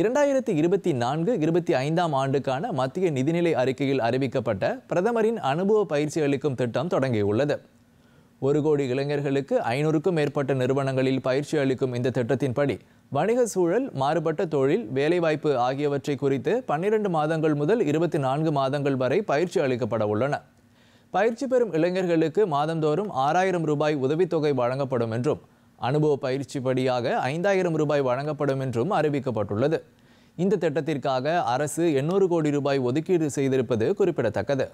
இரண்டாயிரத்தி இருபத்தி நான்கு இருபத்தி ஐந்தாம் ஆண்டுக்கான மத்திய நிதிநிலை அறிக்கையில் அறிவிக்கப்பட்ட பிரதமரின் அனுபவ பயிற்சி அளிக்கும் திட்டம் தொடங்கியுள்ளது ஒரு கோடி இளைஞர்களுக்கு ஐநூறுக்கும் மேற்பட்ட நிறுவனங்களில் பயிற்சி அளிக்கும் இந்த திட்டத்தின்படி வணிக சூழல் மாறுபட்ட தொழில் வேலைவாய்ப்பு ஆகியவற்றை குறித்து பன்னிரண்டு மாதங்கள் முதல் இருபத்தி நான்கு மாதங்கள் வரை பயிற்சி அளிக்கப்பட உள்ளன பயிற்சி பெறும் இளைஞர்களுக்கு மாதந்தோறும் ஆறாயிரம் ரூபாய் உதவித்தொகை வழங்கப்படும் என்றும் அனுபவ பயிற்சிப்படியாக ஐந்தாயிரம் ரூபாய் வழங்கப்படும் என்றும் அறிவிக்கப்பட்டுள்ளது இந்த திட்டத்திற்காக அரசு எண்ணூறு கோடி ரூபாய் ஒதுக்கீடு செய்திருப்பது குறிப்பிடத்தக்கது